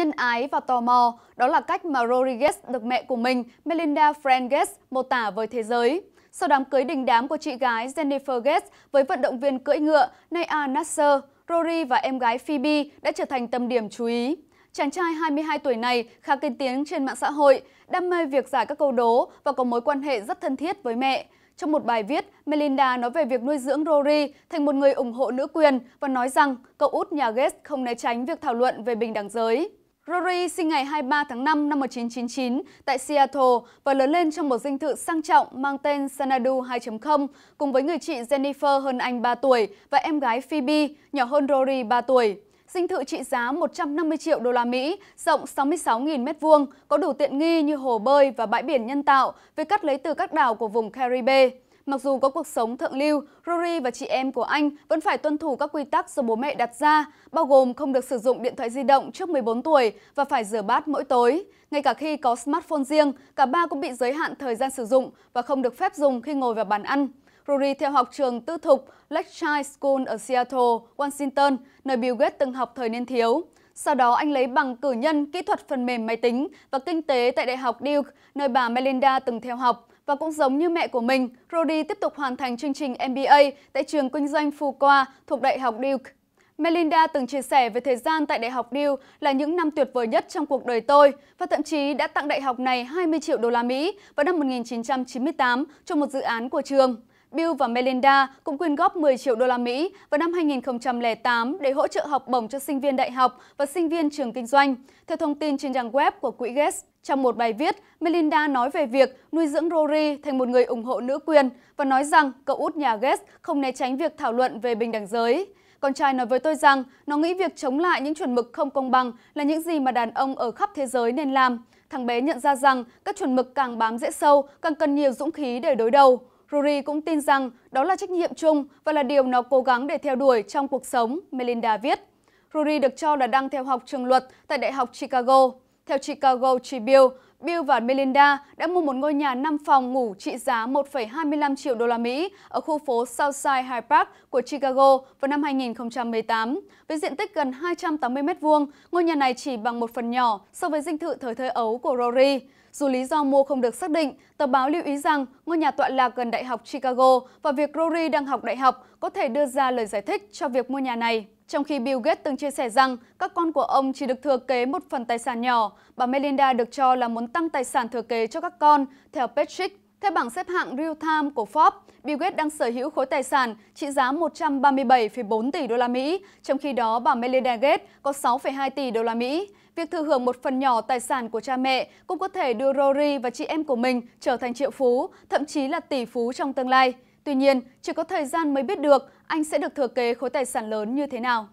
nhân ái và tò mò. Đó là cách mà Rodriguez được mẹ của mình, Melinda Franges, mô tả với thế giới. Sau đám cưới đình đám của chị gái Jennifer Gates với vận động viên cưỡi ngựa Naya Nasser, Rory và em gái Phoebe đã trở thành tâm điểm chú ý. Chàng trai 22 tuổi này khá kinh tiếng trên mạng xã hội, đam mê việc giải các câu đố và có mối quan hệ rất thân thiết với mẹ. Trong một bài viết, Melinda nói về việc nuôi dưỡng Rory thành một người ủng hộ nữ quyền và nói rằng cậu út nhà Gates không né tránh việc thảo luận về bình đẳng giới. Rory sinh ngày 23 tháng 5 năm 1999 tại Seattle và lớn lên trong một dinh thự sang trọng mang tên Sanadu 2.0 cùng với người chị Jennifer hơn anh 3 tuổi và em gái Phoebe nhỏ hơn Rory 3 tuổi. Dinh thự trị giá 150 triệu đô la Mỹ, rộng 66.000 m2, có đủ tiện nghi như hồ bơi và bãi biển nhân tạo về cắt lấy từ các đảo của vùng Caribe. Mặc dù có cuộc sống thượng lưu, Rory và chị em của anh vẫn phải tuân thủ các quy tắc do bố mẹ đặt ra, bao gồm không được sử dụng điện thoại di động trước 14 tuổi và phải rửa bát mỗi tối. Ngay cả khi có smartphone riêng, cả ba cũng bị giới hạn thời gian sử dụng và không được phép dùng khi ngồi vào bàn ăn. Rory theo học trường tư thục Lakeside School ở Seattle, Washington, nơi Bill Gates từng học thời niên thiếu. Sau đó anh lấy bằng cử nhân kỹ thuật phần mềm máy tính và kinh tế tại Đại học Duke, nơi bà Melinda từng theo học và cũng giống như mẹ của mình, Rody tiếp tục hoàn thành chương trình MBA tại trường kinh doanh Phù Qua thuộc Đại học Duke. Melinda từng chia sẻ về thời gian tại Đại học Duke là những năm tuyệt vời nhất trong cuộc đời tôi và thậm chí đã tặng đại học này 20 triệu đô la Mỹ vào năm 1998 cho một dự án của trường. Bill và Melinda cũng quyên góp 10 triệu đô la Mỹ vào năm 2008 để hỗ trợ học bổng cho sinh viên đại học và sinh viên trường kinh doanh. Theo thông tin trên trang web của quỹ Gates, trong một bài viết, Melinda nói về việc nuôi dưỡng Rory thành một người ủng hộ nữ quyền và nói rằng cậu út nhà Gates không né tránh việc thảo luận về bình đẳng giới. Con trai nói với tôi rằng nó nghĩ việc chống lại những chuẩn mực không công bằng là những gì mà đàn ông ở khắp thế giới nên làm. Thằng bé nhận ra rằng các chuẩn mực càng bám dễ sâu, càng cần nhiều dũng khí để đối đầu. Rory cũng tin rằng đó là trách nhiệm chung và là điều nó cố gắng để theo đuổi trong cuộc sống, Melinda viết. Rory được cho là đang theo học trường luật tại Đại học Chicago. Theo Chicago Tribune, Bill và Melinda đã mua một ngôi nhà 5 phòng ngủ trị giá 1,25 triệu đô la Mỹ ở khu phố Southside Hyde Park của Chicago vào năm 2018. Với diện tích gần 280 m2, ngôi nhà này chỉ bằng một phần nhỏ so với dinh thự thời thơ ấu của Rory. Dù lý do mua không được xác định, tờ báo lưu ý rằng ngôi nhà tọa lạc gần Đại học Chicago và việc Rory đang học đại học có thể đưa ra lời giải thích cho việc mua nhà này. Trong khi Bill Gates từng chia sẻ rằng các con của ông chỉ được thừa kế một phần tài sản nhỏ, bà Melinda được cho là muốn tăng tài sản thừa kế cho các con, theo Patrick. Theo bảng xếp hạng Real Time của Forbes, Bill Gates đang sở hữu khối tài sản trị giá 137,4 tỷ đô la Mỹ, trong khi đó bà Melinda Gates có 6,2 tỷ đô la Mỹ. Việc thừa hưởng một phần nhỏ tài sản của cha mẹ cũng có thể đưa Rory và chị em của mình trở thành triệu phú, thậm chí là tỷ phú trong tương lai. Tuy nhiên, chỉ có thời gian mới biết được anh sẽ được thừa kế khối tài sản lớn như thế nào.